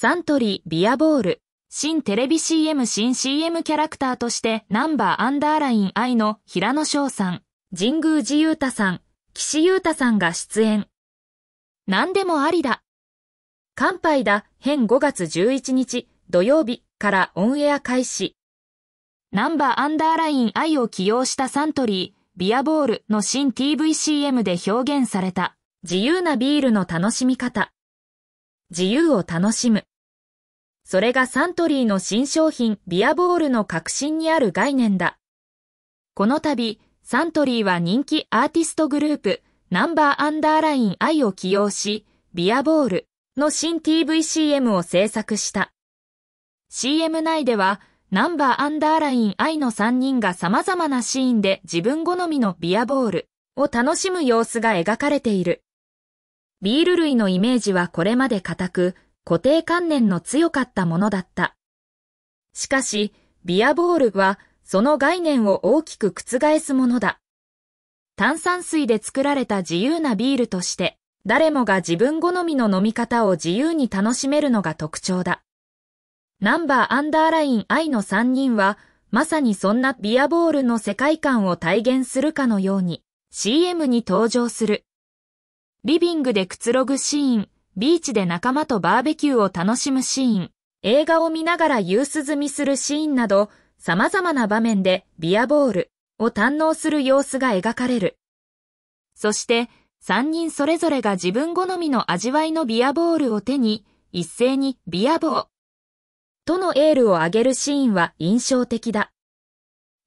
サントリービアボール、新テレビ CM 新 CM キャラクターとしてナンバーアンダーライン愛の平野翔さん、神宮寺裕太さん、岸優太さんが出演。何でもありだ。乾杯だ、編5月11日土曜日からオンエア開始。ナンバーアンダーライン愛を起用したサントリー、ビアボールの新 TVCM で表現された自由なビールの楽しみ方。自由を楽しむ。それがサントリーの新商品ビアボールの革新にある概念だ。この度、サントリーは人気アーティストグループナンバーアンダーライン I を起用し、ビアボールの新 TVCM を制作した。CM 内では、ナンバーアンダーライン I の3人が様々なシーンで自分好みのビアボールを楽しむ様子が描かれている。ビール類のイメージはこれまで固く、固定観念の強かったものだった。しかし、ビアボールはその概念を大きく覆すものだ。炭酸水で作られた自由なビールとして、誰もが自分好みの飲み方を自由に楽しめるのが特徴だ。ナンバーアンダーライン I の3人は、まさにそんなビアボールの世界観を体現するかのように、CM に登場する。リビングでくつろぐシーン、ビーチで仲間とバーベキューを楽しむシーン、映画を見ながら夕涼みするシーンなど、様々な場面でビアボールを堪能する様子が描かれる。そして、3人それぞれが自分好みの味わいのビアボールを手に、一斉にビアボーとのエールを上げるシーンは印象的だ。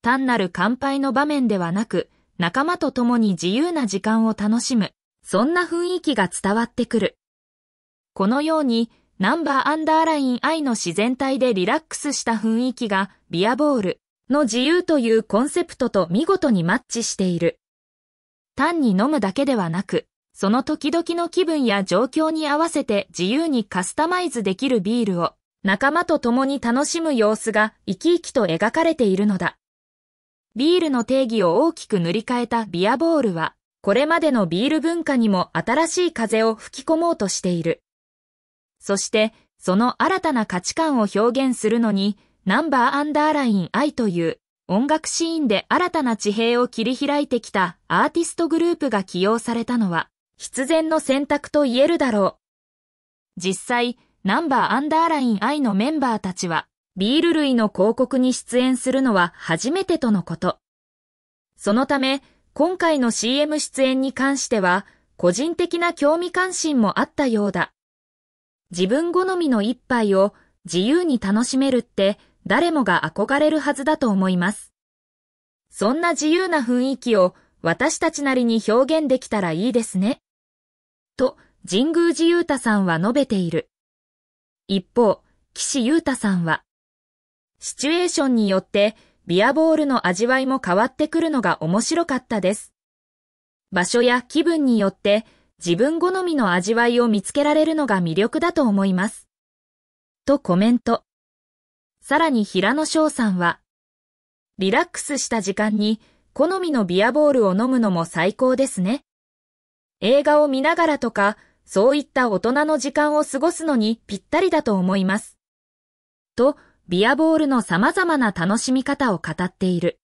単なる乾杯の場面ではなく、仲間と共に自由な時間を楽しむ、そんな雰囲気が伝わってくる。このように、ナンバーアンダーライン I の自然体でリラックスした雰囲気がビアボールの自由というコンセプトと見事にマッチしている。単に飲むだけではなく、その時々の気分や状況に合わせて自由にカスタマイズできるビールを仲間と共に楽しむ様子が生き生きと描かれているのだ。ビールの定義を大きく塗り替えたビアボールは、これまでのビール文化にも新しい風を吹き込もうとしている。そしてその新たな価値観を表現するのに、ナンバーアンダーライン I という音楽シーンで新たな地平を切り開いてきたアーティストグループが起用されたのは、必然の選択と言えるだろう。実際、ナンバーアンダーライン I のメンバーたちは、ビール類の広告に出演するのは初めてとのこと。そのため、今回の CM 出演に関しては、個人的な興味関心もあったようだ。自分好みの一杯を自由に楽しめるって誰もが憧れるはずだと思います。そんな自由な雰囲気を私たちなりに表現できたらいいですね。と、神宮寺雄太さんは述べている。一方、岸優太さんは、シチュエーションによってビアボールの味わいも変わってくるのが面白かったです。場所や気分によって自分好みの味わいを見つけられるのが魅力だと思います。とコメント。さらに平野翔さんは、リラックスした時間に好みのビアボールを飲むのも最高ですね。映画を見ながらとか、そういった大人の時間を過ごすのにぴったりだと思います。と、ビアボールの様々な楽しみ方を語っている。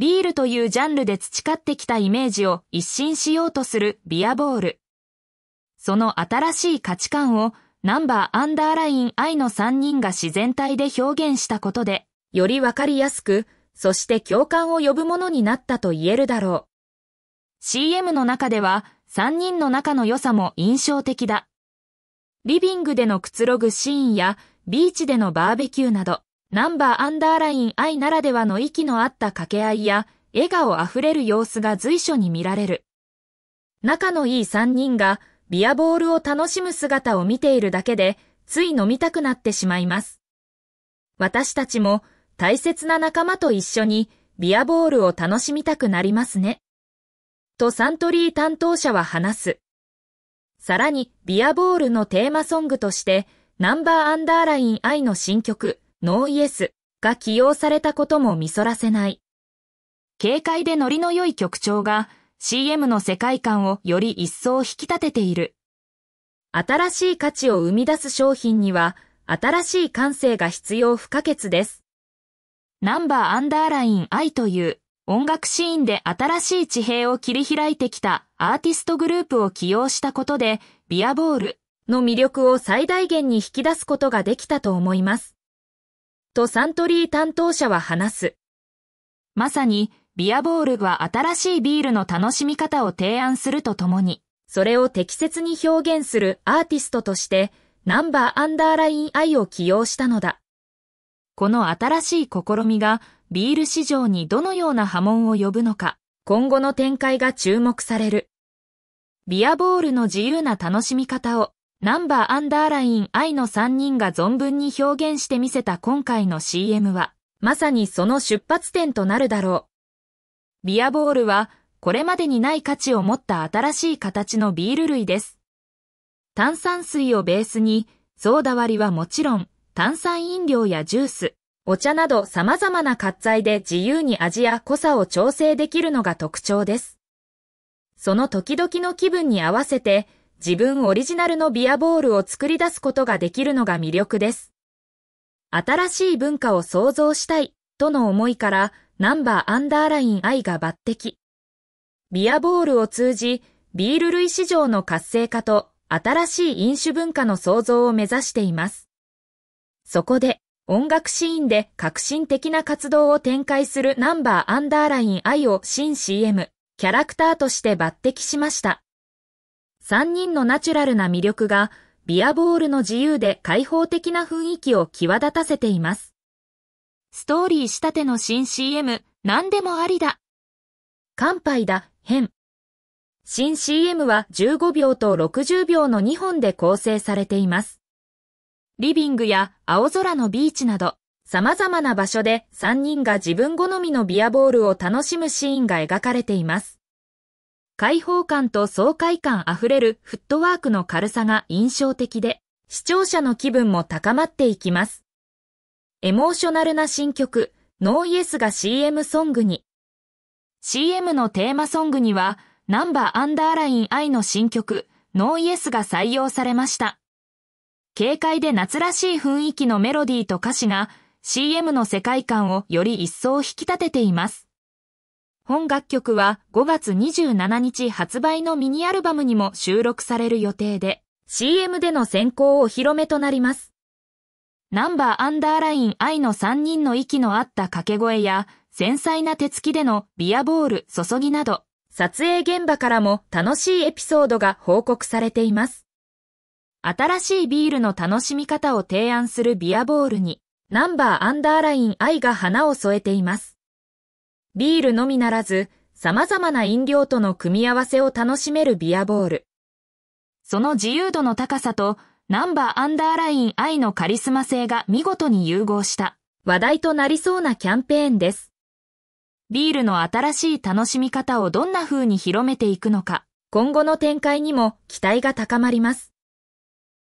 ビールというジャンルで培ってきたイメージを一新しようとするビアボール。その新しい価値観をナンバーアンダーライン I の3人が自然体で表現したことで、よりわかりやすく、そして共感を呼ぶものになったと言えるだろう。CM の中では3人の仲の良さも印象的だ。リビングでのくつろぐシーンやビーチでのバーベキューなど、ナンバーアンダーライン愛ならではの息の合った掛け合いや、笑顔あふれる様子が随所に見られる。仲のいい3人が、ビアボールを楽しむ姿を見ているだけで、つい飲みたくなってしまいます。私たちも、大切な仲間と一緒に、ビアボールを楽しみたくなりますね。とサントリー担当者は話す。さらに、ビアボールのテーマソングとして、ナンバーアンダーライン愛の新曲、ノーイエスが起用されたことも見そらせない。軽快でノリの良い曲調が CM の世界観をより一層引き立てている。新しい価値を生み出す商品には、新しい感性が必要不可欠です。ナンバーアンダーライン I という音楽シーンで新しい地平を切り開いてきたアーティストグループを起用したことで、ビアボールの魅力を最大限に引き出すことができたと思います。とサントリー担当者は話す。まさに、ビアボールは新しいビールの楽しみ方を提案するとともに、それを適切に表現するアーティストとして、ナンバーアンダーラインアイを起用したのだ。この新しい試みが、ビール市場にどのような波紋を呼ぶのか、今後の展開が注目される。ビアボールの自由な楽しみ方をナンバーアンダーライン愛の3人が存分に表現してみせた今回の CM は、まさにその出発点となるだろう。ビアボールは、これまでにない価値を持った新しい形のビール類です。炭酸水をベースに、ソーダ割りはもちろん、炭酸飲料やジュース、お茶など様々な喝材で自由に味や濃さを調整できるのが特徴です。その時々の気分に合わせて、自分オリジナルのビアボールを作り出すことができるのが魅力です。新しい文化を創造したいとの思いからナンバーアンダーライン I が抜擢。ビアボールを通じビール類市場の活性化と新しい飲酒文化の創造を目指しています。そこで音楽シーンで革新的な活動を展開するナンバーアンダーライン I を新 CM、キャラクターとして抜擢しました。3人のナチュラルな魅力がビアボールの自由で開放的な雰囲気を際立たせています。ストーリー仕立ての新 CM 何でもありだ。乾杯だ、変。新 CM は15秒と60秒の2本で構成されています。リビングや青空のビーチなど、様々な場所で3人が自分好みのビアボールを楽しむシーンが描かれています。開放感と爽快感あふれるフットワークの軽さが印象的で、視聴者の気分も高まっていきます。エモーショナルな新曲、ノーイエスが CM ソングに。CM のテーマソングには、ナンバーアンダーライン愛の新曲、ノーイエスが採用されました。軽快で夏らしい雰囲気のメロディーと歌詞が CM の世界観をより一層引き立てています。本楽曲は5月27日発売のミニアルバムにも収録される予定で、CM での先行お披露目となります。ナンバーアンダーライン愛の3人の息の合った掛け声や、繊細な手つきでのビアボール注ぎなど、撮影現場からも楽しいエピソードが報告されています。新しいビールの楽しみ方を提案するビアボールに、ナンバーアンダーライン愛が花を添えています。ビールのみならず、様々な飲料との組み合わせを楽しめるビアボール。その自由度の高さと、ナンバーアンダーライン I のカリスマ性が見事に融合した話題となりそうなキャンペーンです。ビールの新しい楽しみ方をどんな風に広めていくのか、今後の展開にも期待が高まります。